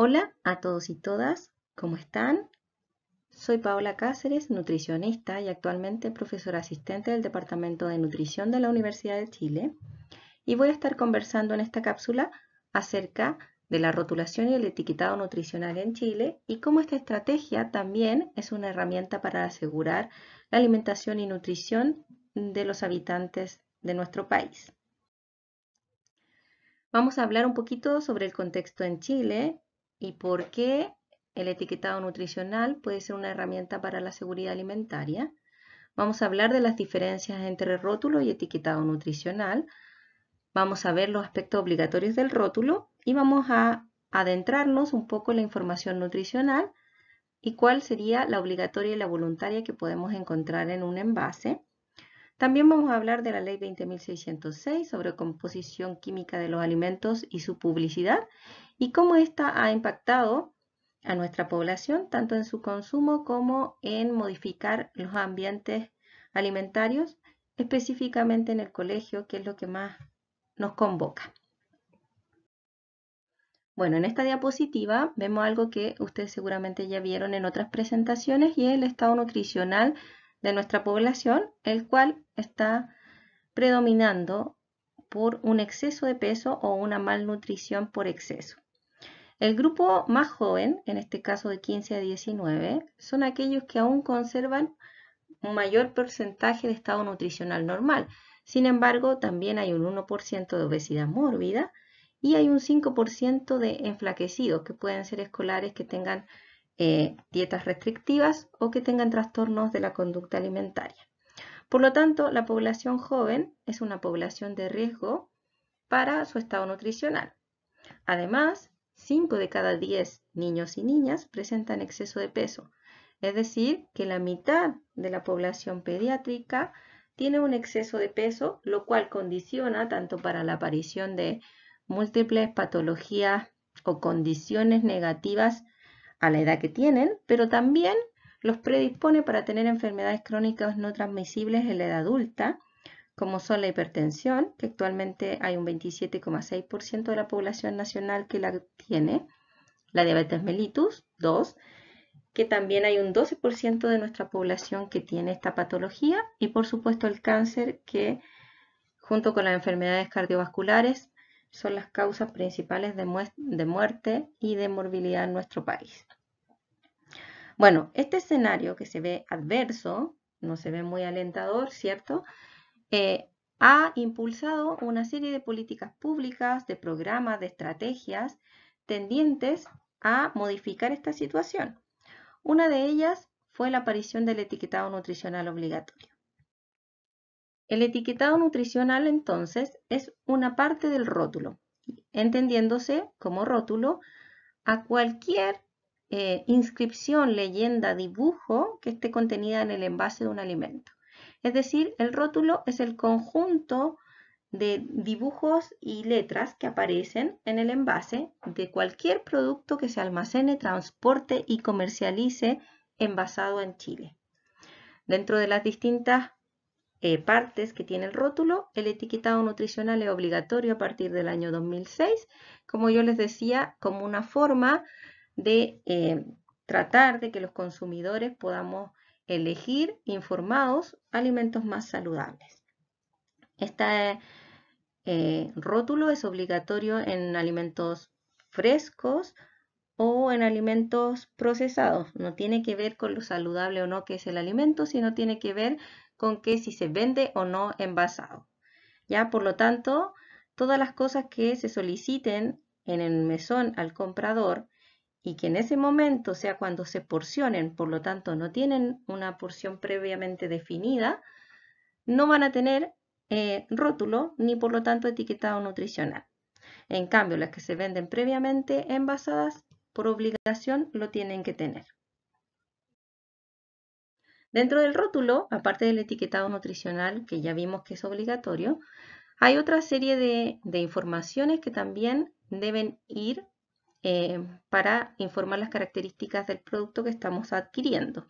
Hola a todos y todas, ¿cómo están? Soy Paola Cáceres, nutricionista y actualmente profesora asistente del Departamento de Nutrición de la Universidad de Chile y voy a estar conversando en esta cápsula acerca de la rotulación y el etiquetado nutricional en Chile y cómo esta estrategia también es una herramienta para asegurar la alimentación y nutrición de los habitantes de nuestro país. Vamos a hablar un poquito sobre el contexto en Chile y por qué el etiquetado nutricional puede ser una herramienta para la seguridad alimentaria. Vamos a hablar de las diferencias entre rótulo y etiquetado nutricional. Vamos a ver los aspectos obligatorios del rótulo y vamos a adentrarnos un poco en la información nutricional y cuál sería la obligatoria y la voluntaria que podemos encontrar en un envase. También vamos a hablar de la ley 20.606 sobre composición química de los alimentos y su publicidad y cómo esta ha impactado a nuestra población tanto en su consumo como en modificar los ambientes alimentarios, específicamente en el colegio, que es lo que más nos convoca. Bueno, en esta diapositiva vemos algo que ustedes seguramente ya vieron en otras presentaciones y es el estado nutricional de nuestra población, el cual está predominando por un exceso de peso o una malnutrición por exceso. El grupo más joven, en este caso de 15 a 19, son aquellos que aún conservan un mayor porcentaje de estado nutricional normal. Sin embargo, también hay un 1% de obesidad mórbida y hay un 5% de enflaquecidos, que pueden ser escolares que tengan eh, dietas restrictivas o que tengan trastornos de la conducta alimentaria. Por lo tanto, la población joven es una población de riesgo para su estado nutricional. Además, 5 de cada 10 niños y niñas presentan exceso de peso, es decir, que la mitad de la población pediátrica tiene un exceso de peso, lo cual condiciona tanto para la aparición de múltiples patologías o condiciones negativas a la edad que tienen, pero también los predispone para tener enfermedades crónicas no transmisibles en la edad adulta, como son la hipertensión, que actualmente hay un 27,6% de la población nacional que la tiene, la diabetes mellitus 2, que también hay un 12% de nuestra población que tiene esta patología, y por supuesto el cáncer, que junto con las enfermedades cardiovasculares son las causas principales de, muerte y de morbilidad en nuestro país. Bueno, este escenario que se ve adverso, no se ve muy alentador, ¿cierto? Eh, ha impulsado una serie de políticas públicas, de programas, de estrategias tendientes a modificar esta situación. Una de ellas fue la aparición del etiquetado nutricional obligatorio. El etiquetado nutricional entonces es una parte del rótulo, entendiéndose como rótulo a cualquier eh, inscripción, leyenda, dibujo que esté contenida en el envase de un alimento. Es decir, el rótulo es el conjunto de dibujos y letras que aparecen en el envase de cualquier producto que se almacene, transporte y comercialice envasado en Chile. Dentro de las distintas eh, partes que tiene el rótulo. El etiquetado nutricional es obligatorio a partir del año 2006, como yo les decía, como una forma de eh, tratar de que los consumidores podamos elegir informados alimentos más saludables. Este eh, rótulo es obligatorio en alimentos frescos, o en alimentos procesados. No tiene que ver con lo saludable o no que es el alimento, sino tiene que ver con que si se vende o no envasado. Ya, por lo tanto, todas las cosas que se soliciten en el mesón al comprador y que en ese momento, sea cuando se porcionen, por lo tanto no tienen una porción previamente definida, no van a tener eh, rótulo ni por lo tanto etiquetado nutricional. En cambio, las que se venden previamente envasadas por obligación lo tienen que tener. Dentro del rótulo, aparte del etiquetado nutricional, que ya vimos que es obligatorio, hay otra serie de, informaciones que también deben ir eh, para informar las características del producto que estamos adquiriendo.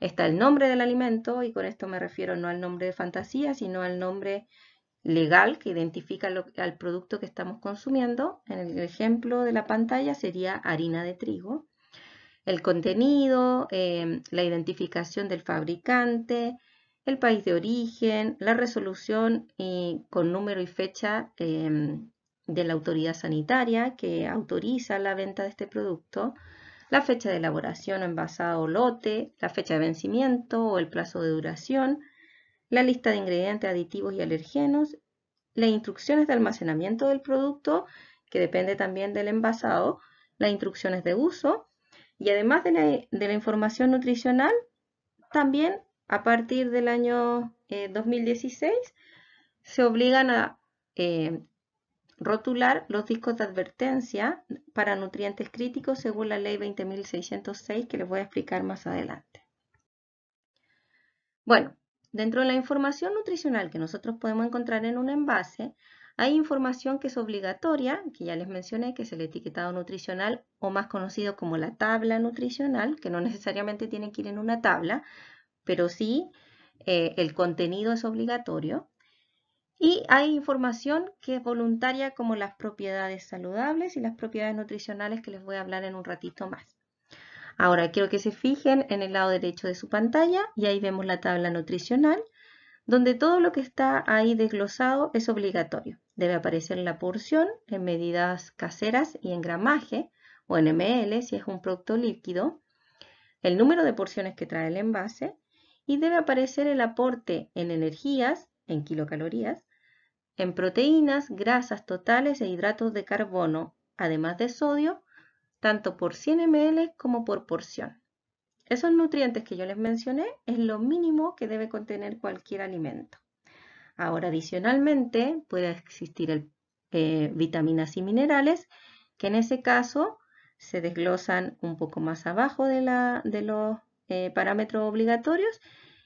Está el nombre del alimento, y con esto me refiero no al nombre de fantasía, sino al nombre legal que identifica al producto que estamos consumiendo. En el ejemplo de la pantalla sería harina de trigo. El contenido, em, la identificación del fabricante, el país de origen, la resolución con número y fecha em, de la autoridad sanitaria que autoriza la venta de este producto, la fecha de elaboración o envasado o lote, la fecha de vencimiento o el plazo de duración, la lista de ingredientes, aditivos y alergenos, las instrucciones de almacenamiento del producto, que depende también del envasado, las instrucciones de uso y además de la, información nutricional, también a partir del año 2016 eh, se obligan a eh, rotular los discos de advertencia para nutrientes críticos según la ley 20.606 que les voy a explicar más adelante. Bueno, Dentro de la información nutricional que nosotros podemos encontrar en un envase, hay información que es obligatoria, que ya les mencioné, que es el etiquetado nutricional o más conocido como la tabla nutricional, que no necesariamente tiene que ir en una tabla, pero sí eh, el contenido es obligatorio. Y hay información que es voluntaria como las propiedades saludables y las propiedades nutricionales que les voy a hablar en un ratito más. Ahora quiero que se fijen en el lado derecho de su pantalla y ahí vemos la tabla nutricional donde todo lo que está ahí desglosado es obligatorio. Debe aparecer la porción en medidas caseras y en gramaje o en ml si es un producto líquido, el número de porciones que trae el envase y debe aparecer el aporte en energías, en kilocalorías, en proteínas, grasas totales e hidratos de carbono, además de sodio tanto por 100 ml como por porción. Esos nutrientes que yo les mencioné es lo mínimo que debe contener cualquier alimento. Ahora, adicionalmente, puede existir el, eh, vitaminas y minerales, que en ese caso se desglosan un poco más abajo de, la, de los eh, parámetros obligatorios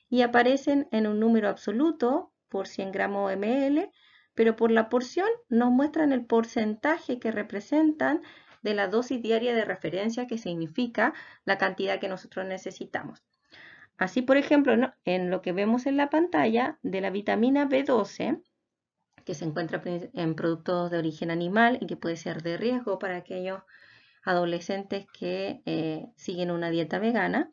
y aparecen en un número absoluto por 100 gramos ml, pero por la porción nos muestran el porcentaje que representan de la dosis diaria de referencia que significa la cantidad que nosotros necesitamos. Así, por ejemplo, en lo que vemos en la pantalla de la vitamina B12, que se encuentra en productos de origen animal y que puede ser de riesgo para aquellos adolescentes que eh, siguen una dieta vegana,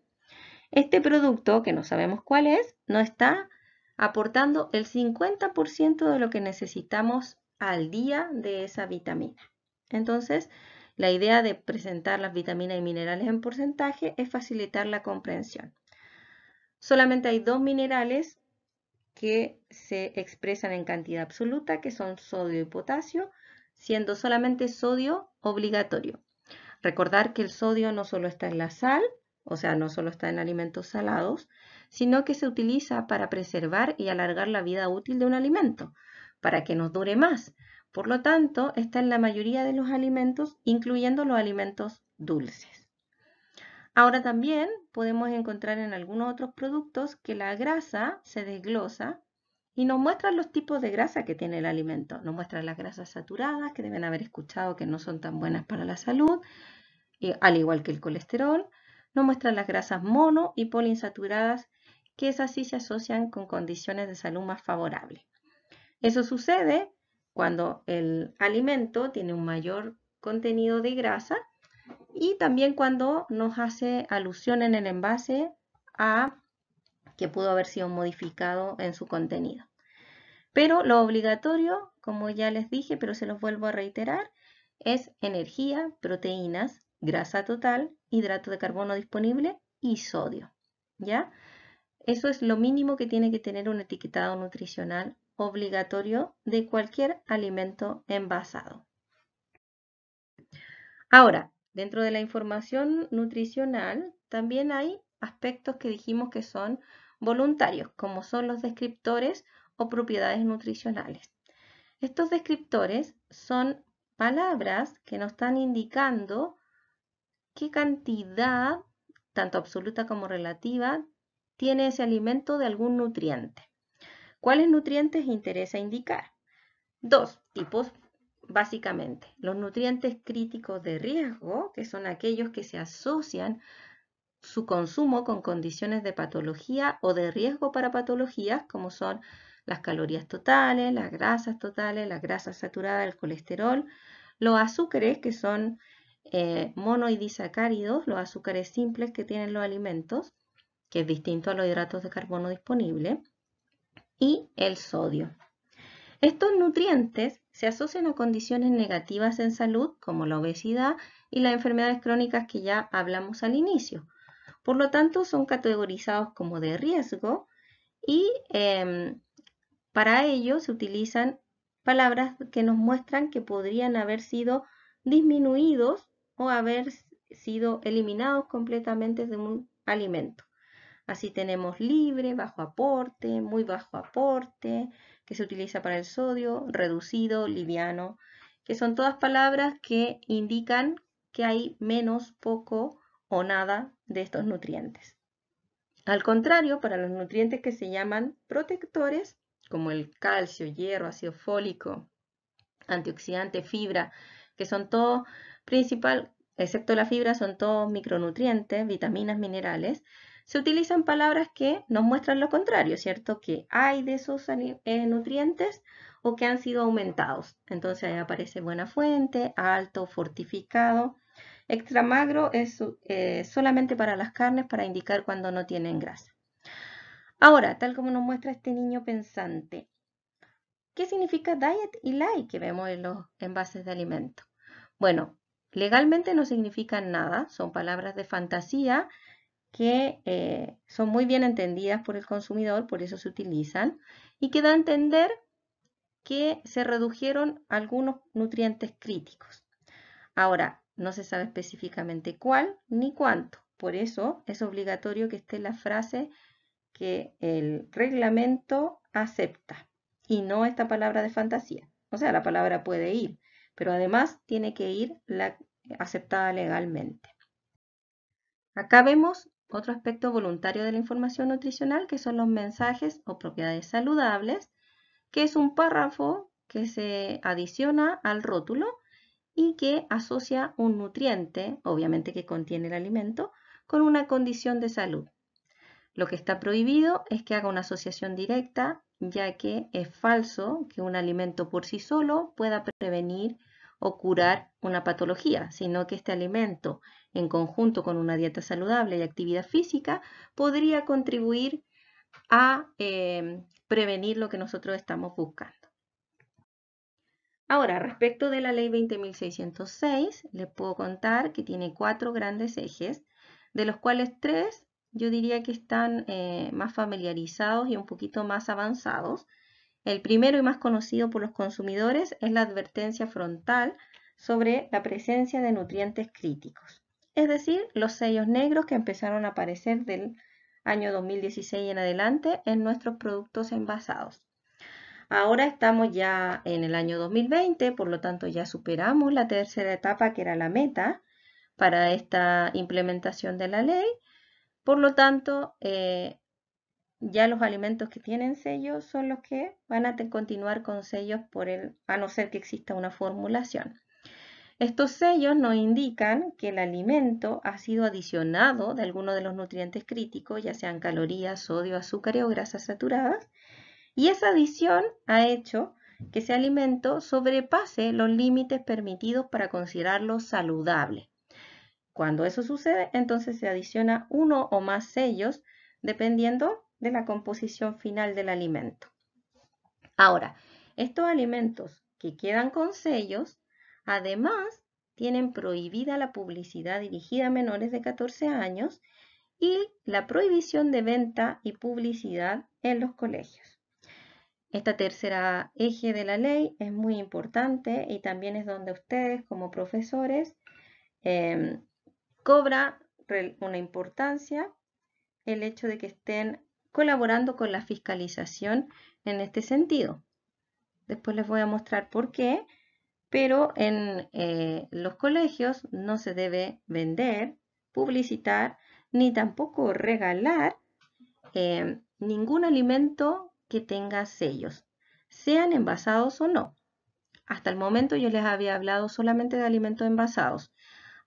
este producto, que no sabemos cuál es, no está aportando el 50% de lo que necesitamos al día de esa vitamina. Entonces, la idea de presentar las vitaminas y minerales en porcentaje es facilitar la comprensión. Solamente hay dos minerales que se expresan en cantidad absoluta, que son sodio y potasio, siendo solamente sodio obligatorio. Recordar que el sodio no solo está en la sal, o sea, no solo está en alimentos salados, sino que se utiliza para preservar y alargar la vida útil de un alimento, para que nos dure más, por lo tanto, está en la mayoría de los alimentos, incluyendo los alimentos dulces. Ahora también podemos encontrar en algunos otros productos que la grasa se desglosa y nos muestra los tipos de grasa que tiene el alimento. Nos muestra las grasas saturadas, que deben haber escuchado que no son tan buenas para la salud, eh, al igual que el colesterol. Nos muestra las grasas mono y poliinsaturadas, que esas sí se asocian con condiciones de salud más favorables. Eso sucede cuando el alimento tiene un mayor contenido de grasa y también cuando nos hace alusión en el envase a que pudo haber sido modificado en su contenido. Pero lo obligatorio, como ya les dije, pero se los vuelvo a reiterar, es energía, proteínas, grasa total, hidrato de carbono disponible y sodio. ¿Ya? Eso es lo mínimo que tiene que tener un etiquetado nutricional obligatorio de cualquier alimento envasado. Ahora, dentro de la información nutricional también hay aspectos que dijimos que son voluntarios, como son los descriptores o propiedades nutricionales. Estos descriptores son palabras que nos están indicando qué cantidad, tanto absoluta como relativa, tiene ese alimento de algún nutriente. ¿Cuáles nutrientes interesa indicar? Dos tipos, básicamente. Los nutrientes críticos de riesgo, que son aquellos que se asocian su consumo con condiciones de patología o de riesgo para patologías, como son las calorías totales, las grasas totales, las grasas saturadas, el colesterol, los azúcares, que son eh, monoidisacáridos, los azúcares simples que tienen los alimentos, que es distinto a los hidratos de carbono disponibles, y el sodio. Estos nutrientes se asocian a condiciones negativas en salud como la obesidad y las enfermedades crónicas que ya hablamos al inicio. Por lo tanto, son categorizados como de riesgo y em, para ello se utilizan palabras que nos muestran que podrían haber sido disminuidos o haber sido eliminados completamente de un alimento. Así tenemos libre, bajo aporte, muy bajo aporte, que se utiliza para el sodio, reducido, liviano, que son todas palabras que indican que hay menos, poco o nada de estos nutrientes. Al contrario, para los nutrientes que se llaman protectores, como el calcio, hierro, ácido fólico, antioxidante, fibra, que son todos principal, excepto la fibra, son todos micronutrientes, vitaminas, minerales, se utilizan palabras que nos muestran lo contrario, ¿cierto? Que hay de esos eh, nutrientes o que han sido aumentados. Entonces ahí aparece buena fuente, alto, fortificado. Extramagro es eh, solamente para las carnes para indicar cuando no tienen grasa. Ahora, tal como nos muestra este niño pensante, ¿qué significa diet y light que vemos en los envases de alimentos? Bueno, legalmente no significan nada, son palabras de fantasía que eh, son muy bien entendidas por el consumidor, por eso se utilizan, y que da a entender que se redujeron algunos nutrientes críticos. Ahora, no se sabe específicamente cuál ni cuánto, por eso es obligatorio que esté la frase que el reglamento acepta y no esta palabra de fantasía. O sea, la palabra puede ir, pero además tiene que ir la aceptada legalmente. Acá vemos otro aspecto voluntario de la información nutricional que son los mensajes o propiedades saludables, que es un párrafo que se adiciona al rótulo y que asocia un nutriente, obviamente que contiene el alimento, con una condición de salud. Lo que está prohibido es que haga una asociación directa, ya que es falso que un alimento por sí solo pueda prevenir o curar una patología, sino que este alimento, en conjunto con una dieta saludable y actividad física, podría contribuir a eh, prevenir lo que nosotros estamos buscando. Ahora, respecto de la ley 20.606, les puedo contar que tiene cuatro grandes ejes, de los cuales tres yo diría que están eh, más familiarizados y un poquito más avanzados, el primero y más conocido por los consumidores es la advertencia frontal sobre la presencia de nutrientes críticos, es decir, los sellos negros que empezaron a aparecer del año 2016 en adelante en nuestros productos envasados. Ahora estamos ya en el año 2020, por lo tanto ya superamos la tercera etapa que era la meta para esta implementación de la ley. Por lo tanto, eh, ya los alimentos que tienen sellos son los que van a continuar con sellos por el, a no ser que exista una formulación. Estos sellos nos indican que el alimento ha sido adicionado de alguno de los nutrientes críticos, ya sean calorías, sodio, azúcar o grasas saturadas, y esa adición ha hecho que ese alimento sobrepase los límites permitidos para considerarlo saludable. Cuando eso sucede, entonces se adiciona uno o más sellos, dependiendo de la composición final del alimento. Ahora, estos alimentos que quedan con sellos, además, tienen prohibida la publicidad dirigida a menores de 14 años y la prohibición de venta y publicidad en los colegios. Esta tercera eje de la ley es muy importante y también es donde ustedes como profesores em, cobra una importancia el hecho de que estén colaborando con la fiscalización en este sentido. Después les voy a mostrar por qué, pero en eh, los colegios no se debe vender, publicitar, ni tampoco regalar eh, ningún alimento que tenga sellos, sean envasados o no. Hasta el momento yo les había hablado solamente de alimentos envasados.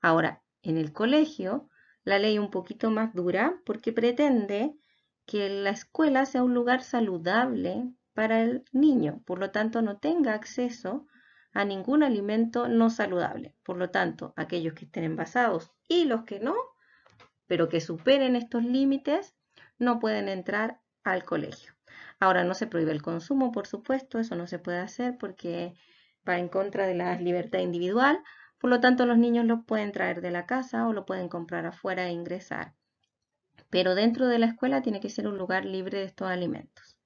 Ahora, en el colegio, la ley un poquito más dura porque pretende que la escuela sea un lugar saludable para el niño, por lo tanto no tenga acceso a ningún alimento no saludable. Por lo tanto, aquellos que estén envasados y los que no, pero que superen estos límites, no pueden entrar al colegio. Ahora no se prohíbe el consumo, por supuesto, eso no se puede hacer porque va en contra de la libertad individual. Por lo tanto, los niños lo pueden traer de la casa o lo pueden comprar afuera e ingresar pero dentro de la escuela tiene que ser un lugar libre de estos alimentos.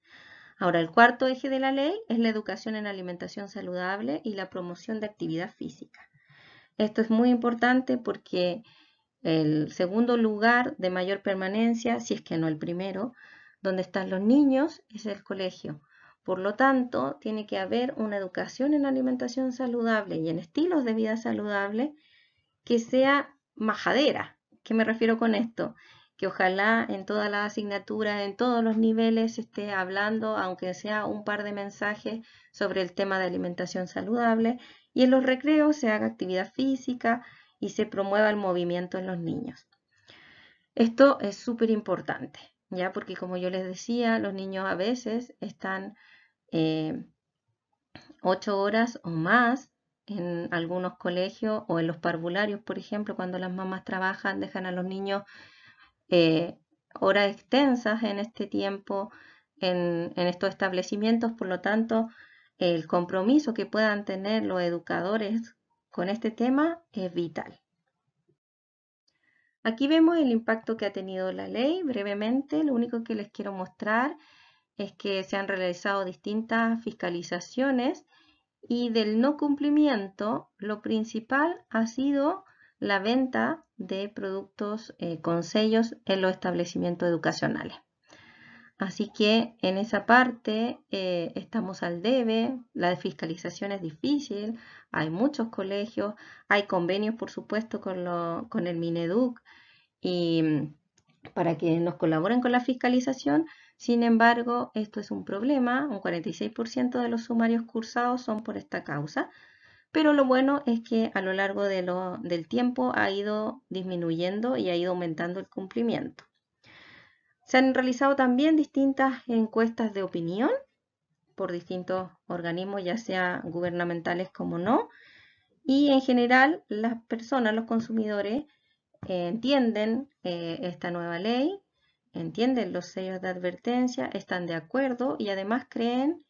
Ahora, el cuarto eje de la ley es la educación en alimentación saludable y la promoción de actividad física. Esto es muy importante porque el segundo lugar de mayor permanencia, si es que no el primero, donde están los niños es el colegio. Por lo tanto, tiene que haber una educación en alimentación saludable y en estilos de vida saludable que sea majadera. ¿Qué me refiero con esto? que ojalá en todas las asignaturas, en todos los niveles, esté hablando, aunque sea un par de mensajes, sobre el tema de alimentación saludable y en los recreos se haga actividad física y se promueva el movimiento en los niños. Esto es súper importante, ya porque como yo les decía, los niños a veces están eh, ocho horas o más en algunos colegios o en los parvularios, por ejemplo, cuando las mamás trabajan, dejan a los niños eh, horas extensas en este tiempo en, en, estos establecimientos, por lo tanto, el compromiso que puedan tener los educadores con este tema es vital. Aquí vemos el impacto que ha tenido la ley. Brevemente, lo único que les quiero mostrar es que se han realizado distintas fiscalizaciones y del no cumplimiento, lo principal ha sido la venta de productos eh, con sellos en los establecimientos educacionales. Así que en esa parte eh, estamos al debe, la fiscalización es difícil, hay muchos colegios, hay convenios por supuesto con, con el Mineduc y mm, para que nos colaboren con la fiscalización, sin embargo esto es un problema, un 46% de los sumarios cursados son por esta causa, pero lo bueno es que a lo largo de del tiempo ha ido disminuyendo y ha ido aumentando el cumplimiento. Se han realizado también distintas encuestas de opinión por distintos organismos, ya sea gubernamentales como no, y en general las personas, los consumidores, eh, entienden eh, esta nueva ley, entienden los sellos de advertencia, están de acuerdo y además creen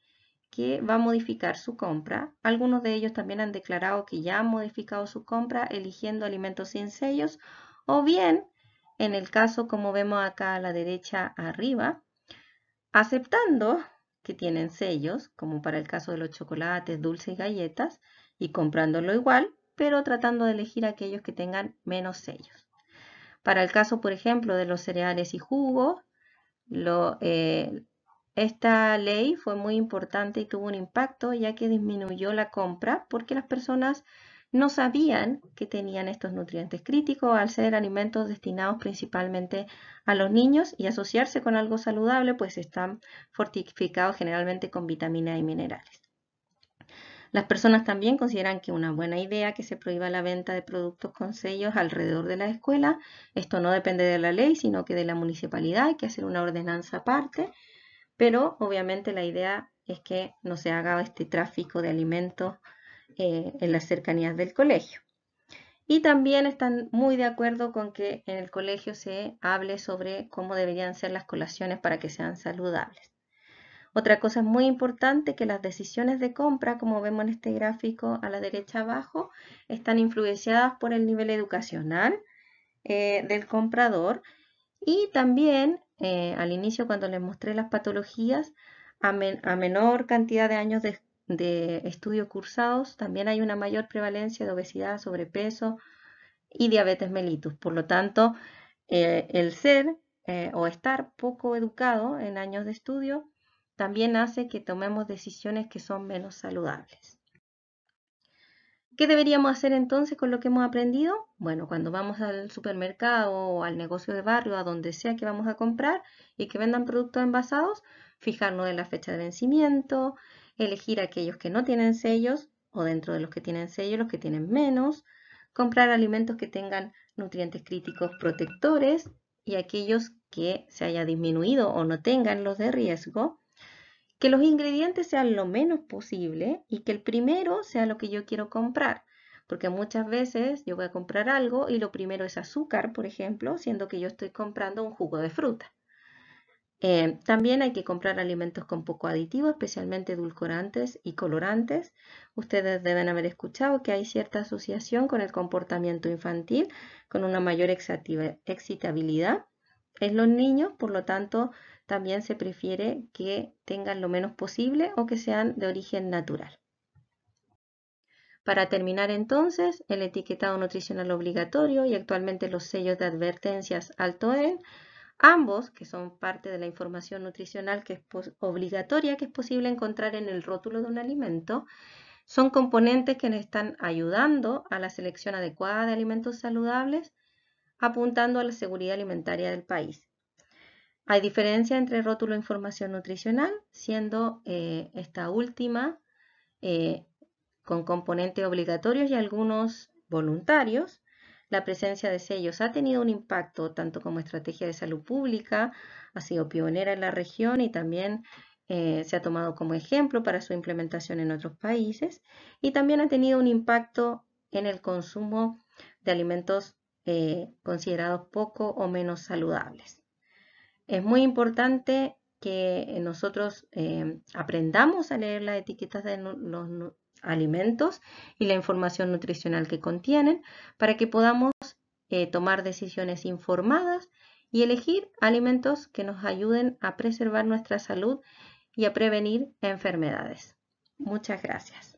que va a modificar su compra. Algunos de ellos también han declarado que ya han modificado su compra eligiendo alimentos sin sellos o bien, en el caso como vemos acá a la derecha arriba, aceptando que tienen sellos, como para el caso de los chocolates, dulces y galletas, y comprándolo igual, pero tratando de elegir aquellos que tengan menos sellos. Para el caso, por ejemplo, de los cereales y jugos, lo, eh, esta ley fue muy importante y tuvo un impacto ya que disminuyó la compra porque las personas no sabían que tenían estos nutrientes críticos al ser alimentos destinados principalmente a los niños y asociarse con algo saludable pues están fortificados generalmente con vitaminas y minerales. Las personas también consideran que es una buena idea que se prohíba la venta de productos con sellos alrededor de la escuela. Esto no depende de la ley, sino que de la municipalidad. Hay que hacer una ordenanza aparte pero obviamente la idea es que no se haga este tráfico de alimentos eh, en las cercanías del colegio. Y también están muy de acuerdo con que en el colegio se hable sobre cómo deberían ser las colaciones para que sean saludables. Otra cosa muy importante que las decisiones de compra, como vemos en este gráfico a la derecha abajo, están influenciadas por el nivel educacional eh, del comprador y también eh, al inicio cuando les mostré las patologías, a, menor cantidad de años de, estudio cursados, también hay una mayor prevalencia de obesidad, sobrepeso y diabetes mellitus. Por lo tanto, eh, el ser eh, o estar poco educado en años de estudio también hace que tomemos decisiones que son menos saludables. ¿Qué deberíamos hacer entonces con lo que hemos aprendido? Bueno, cuando vamos al supermercado o al negocio de barrio, a donde sea que vamos a comprar y que vendan productos envasados, fijarnos en la fecha de vencimiento, elegir aquellos que no tienen sellos o dentro de los que tienen sellos los que tienen menos, comprar alimentos que tengan nutrientes críticos protectores y aquellos que se haya disminuido o no tengan los de riesgo, que los ingredientes sean lo menos posible y que el primero sea lo que yo quiero comprar. Porque muchas veces yo voy a comprar algo y lo primero es azúcar, por ejemplo, siendo que yo estoy comprando un jugo de fruta. Eh, también hay que comprar alimentos con poco aditivo, especialmente edulcorantes y colorantes. Ustedes deben haber escuchado que hay cierta asociación con el comportamiento infantil, con una mayor excitabilidad en los niños, por lo tanto también se prefiere que tengan lo menos posible o que sean de origen natural. Para terminar entonces, el etiquetado nutricional obligatorio y actualmente los sellos de advertencias alto en, ambos que son parte de la información nutricional que es obligatoria que es posible encontrar en el rótulo de un alimento, son componentes que nos están ayudando a la selección adecuada de alimentos saludables apuntando a la seguridad alimentaria del país. Hay diferencia entre rótulo e información nutricional, siendo eh, esta última eh, con componentes obligatorios y algunos voluntarios. La presencia de sellos ha tenido un impacto tanto como estrategia de salud pública, ha sido pionera en la región y también eh, se ha tomado como ejemplo para su implementación en otros países y también ha tenido un impacto en el consumo de alimentos eh, considerados poco o menos saludables. Es muy importante que nosotros eh, aprendamos a leer las etiquetas de los alimentos y la información nutricional que contienen para que podamos eh, tomar decisiones informadas y elegir alimentos que nos ayuden a preservar nuestra salud y a prevenir enfermedades. Muchas gracias.